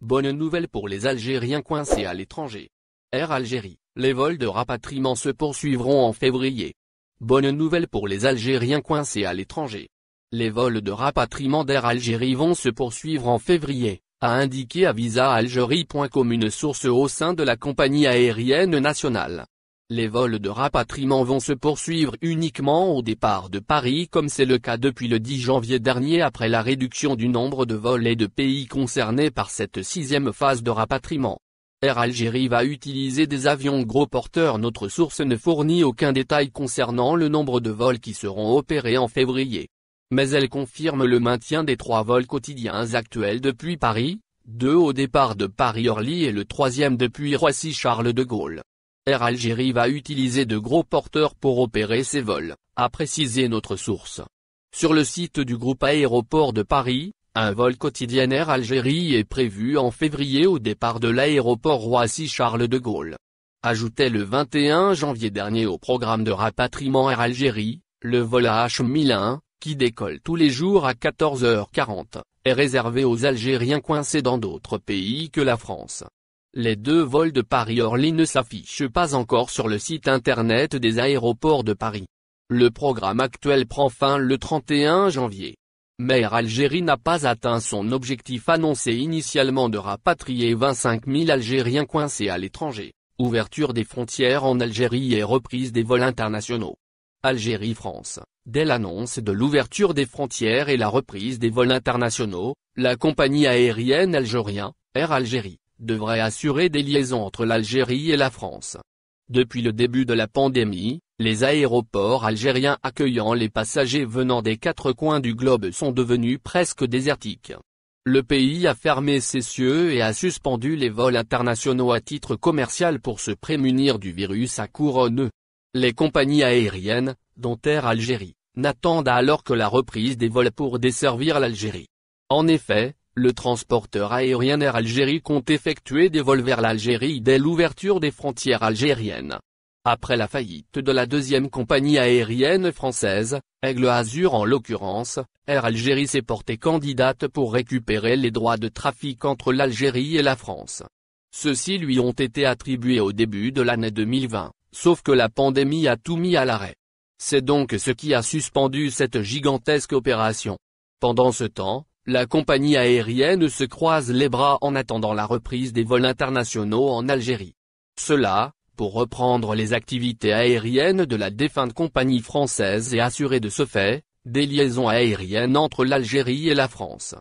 Bonne nouvelle pour les Algériens coincés à l'étranger. Air Algérie, les vols de rapatriement se poursuivront en février. Bonne nouvelle pour les Algériens coincés à l'étranger. Les vols de rapatriement d'Air Algérie vont se poursuivre en février, a indiqué à visaalgérie.com une source au sein de la compagnie aérienne nationale. Les vols de rapatriement vont se poursuivre uniquement au départ de Paris comme c'est le cas depuis le 10 janvier dernier après la réduction du nombre de vols et de pays concernés par cette sixième phase de rapatriement. Air Algérie va utiliser des avions gros porteurs Notre source ne fournit aucun détail concernant le nombre de vols qui seront opérés en février. Mais elle confirme le maintien des trois vols quotidiens actuels depuis Paris, deux au départ de Paris-Orly et le troisième depuis Roissy-Charles de Gaulle. Air Algérie va utiliser de gros porteurs pour opérer ses vols, a précisé notre source. Sur le site du groupe Aéroport de Paris, un vol quotidien Air Algérie est prévu en février au départ de l'aéroport Roissy-Charles de Gaulle. Ajouté le 21 janvier dernier au programme de rapatriement Air Algérie, le vol h 1001 qui décolle tous les jours à 14h40, est réservé aux Algériens coincés dans d'autres pays que la France. Les deux vols de Paris-Orly ne s'affichent pas encore sur le site internet des aéroports de Paris. Le programme actuel prend fin le 31 janvier. Mais Air Algérie n'a pas atteint son objectif annoncé initialement de rapatrier 25 000 Algériens coincés à l'étranger. Ouverture des frontières en Algérie et reprise des vols internationaux. Algérie-France. Dès l'annonce de l'ouverture des frontières et la reprise des vols internationaux, la compagnie aérienne algérienne Air Algérie, devrait assurer des liaisons entre l'Algérie et la France. Depuis le début de la pandémie, les aéroports algériens accueillant les passagers venant des quatre coins du globe sont devenus presque désertiques. Le pays a fermé ses cieux et a suspendu les vols internationaux à titre commercial pour se prémunir du virus à couronne. Les compagnies aériennes, dont Air Algérie, n'attendent alors que la reprise des vols pour desservir l'Algérie. En effet, le transporteur aérien Air Algérie compte effectuer des vols vers l'Algérie dès l'ouverture des frontières algériennes. Après la faillite de la deuxième compagnie aérienne française, Aigle Azur en l'occurrence, Air Algérie s'est portée candidate pour récupérer les droits de trafic entre l'Algérie et la France. Ceux-ci lui ont été attribués au début de l'année 2020, sauf que la pandémie a tout mis à l'arrêt. C'est donc ce qui a suspendu cette gigantesque opération. Pendant ce temps, la compagnie aérienne se croise les bras en attendant la reprise des vols internationaux en Algérie. Cela, pour reprendre les activités aériennes de la défunte compagnie française et assurer de ce fait, des liaisons aériennes entre l'Algérie et la France.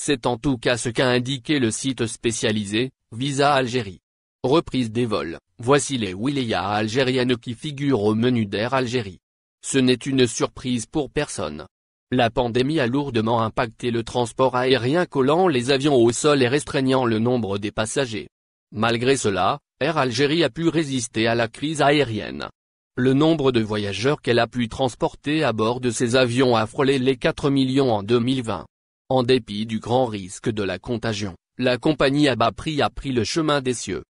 C'est en tout cas ce qu'a indiqué le site spécialisé, Visa Algérie. Reprise des vols, voici les wilayas algériennes qui figurent au menu d'Air Algérie. Ce n'est une surprise pour personne. La pandémie a lourdement impacté le transport aérien collant les avions au sol et restreignant le nombre des passagers. Malgré cela, Air Algérie a pu résister à la crise aérienne. Le nombre de voyageurs qu'elle a pu transporter à bord de ses avions a frôlé les 4 millions en 2020. En dépit du grand risque de la contagion, la compagnie à bas prix a pris le chemin des cieux.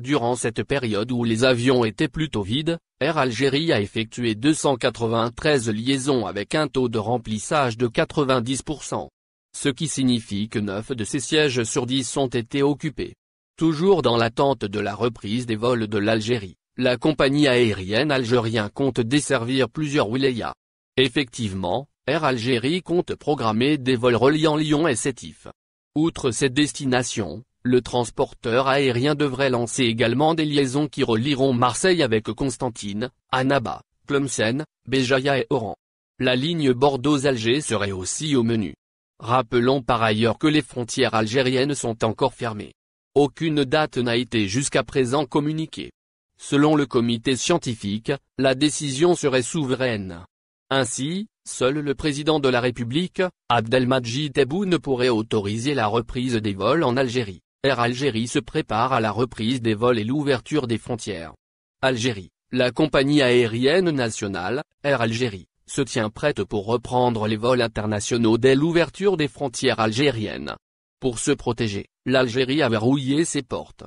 Durant cette période où les avions étaient plutôt vides, Air Algérie a effectué 293 liaisons avec un taux de remplissage de 90%. Ce qui signifie que 9 de ces sièges sur 10 ont été occupés. Toujours dans l'attente de la reprise des vols de l'Algérie, la compagnie aérienne algérienne compte desservir plusieurs wilayas. Effectivement, Air Algérie compte programmer des vols reliant Lyon et Sétif. Outre ces destinations, le transporteur aérien devrait lancer également des liaisons qui relieront Marseille avec Constantine, Annaba, Tlemcen, Béjaïa et Oran. La ligne Bordeaux-Alger serait aussi au menu. Rappelons par ailleurs que les frontières algériennes sont encore fermées. Aucune date n'a été jusqu'à présent communiquée. Selon le comité scientifique, la décision serait souveraine. Ainsi, seul le président de la République, Abdelmadjid ne pourrait autoriser la reprise des vols en Algérie. Air Algérie se prépare à la reprise des vols et l'ouverture des frontières. Algérie, la compagnie aérienne nationale, Air Algérie, se tient prête pour reprendre les vols internationaux dès l'ouverture des frontières algériennes. Pour se protéger, l'Algérie avait rouillé ses portes.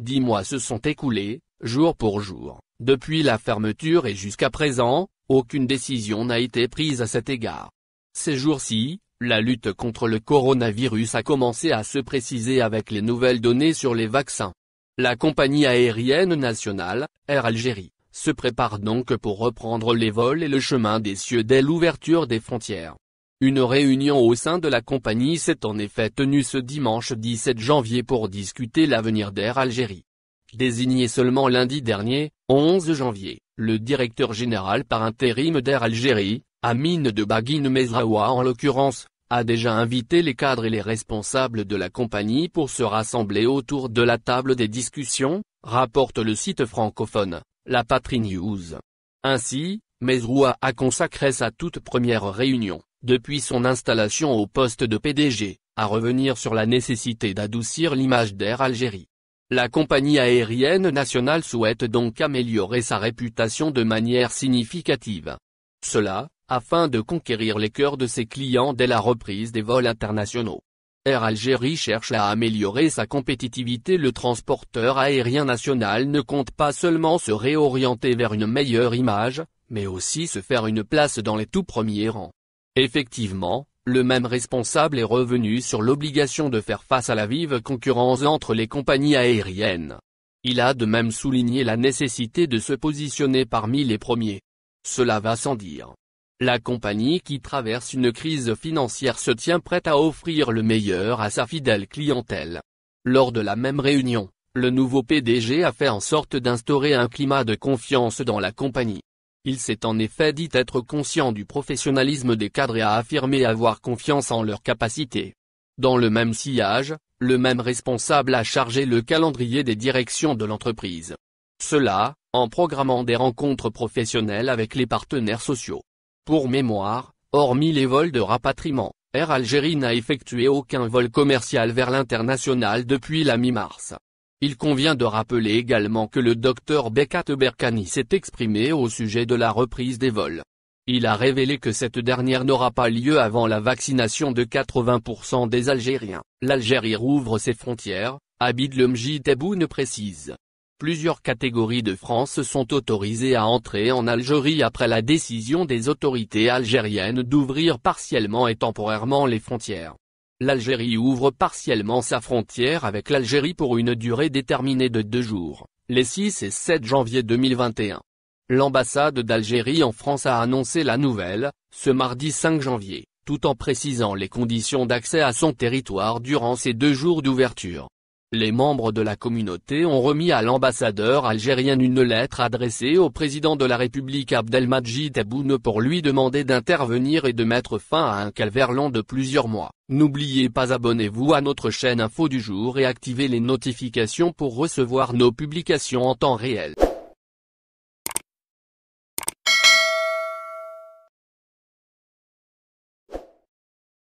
Dix mois se sont écoulés, jour pour jour, depuis la fermeture et jusqu'à présent, aucune décision n'a été prise à cet égard. Ces jours-ci, la lutte contre le coronavirus a commencé à se préciser avec les nouvelles données sur les vaccins. La compagnie aérienne nationale, Air Algérie, se prépare donc pour reprendre les vols et le chemin des cieux dès l'ouverture des frontières. Une réunion au sein de la compagnie s'est en effet tenue ce dimanche 17 janvier pour discuter l'avenir d'Air Algérie. Désigné seulement lundi dernier, 11 janvier, le directeur général par intérim d'Air Algérie, Amine de Baguine Mezraoua en l'occurrence, a déjà invité les cadres et les responsables de la compagnie pour se rassembler autour de la table des discussions, rapporte le site francophone, la Patrie News. Ainsi, Mesroua a consacré sa toute première réunion, depuis son installation au poste de PDG, à revenir sur la nécessité d'adoucir l'image d'Air Algérie. La compagnie aérienne nationale souhaite donc améliorer sa réputation de manière significative. Cela, afin de conquérir les cœurs de ses clients dès la reprise des vols internationaux. Air Algérie cherche à améliorer sa compétitivité Le transporteur aérien national ne compte pas seulement se réorienter vers une meilleure image, mais aussi se faire une place dans les tout premiers rangs. Effectivement, le même responsable est revenu sur l'obligation de faire face à la vive concurrence entre les compagnies aériennes. Il a de même souligné la nécessité de se positionner parmi les premiers. Cela va sans dire. La compagnie qui traverse une crise financière se tient prête à offrir le meilleur à sa fidèle clientèle. Lors de la même réunion, le nouveau PDG a fait en sorte d'instaurer un climat de confiance dans la compagnie. Il s'est en effet dit être conscient du professionnalisme des cadres et a affirmé avoir confiance en leurs capacités. Dans le même sillage, le même responsable a chargé le calendrier des directions de l'entreprise. Cela, en programmant des rencontres professionnelles avec les partenaires sociaux. Pour mémoire, hormis les vols de rapatriement, Air Algérie n'a effectué aucun vol commercial vers l'international depuis la mi-mars. Il convient de rappeler également que le docteur Bekat Berkani s'est exprimé au sujet de la reprise des vols. Il a révélé que cette dernière n'aura pas lieu avant la vaccination de 80% des Algériens. L'Algérie rouvre ses frontières, Abid Lemji ne précise. Plusieurs catégories de France sont autorisées à entrer en Algérie après la décision des autorités algériennes d'ouvrir partiellement et temporairement les frontières. L'Algérie ouvre partiellement sa frontière avec l'Algérie pour une durée déterminée de deux jours, les 6 et 7 janvier 2021. L'ambassade d'Algérie en France a annoncé la nouvelle, ce mardi 5 janvier, tout en précisant les conditions d'accès à son territoire durant ces deux jours d'ouverture les membres de la communauté ont remis à l'ambassadeur algérien une lettre adressée au président de la République Abdelmajid Aboune pour lui demander d'intervenir et de mettre fin à un calvaire long de plusieurs mois. N'oubliez pas abonnez-vous à notre chaîne Info du jour et activez les notifications pour recevoir nos publications en temps réel.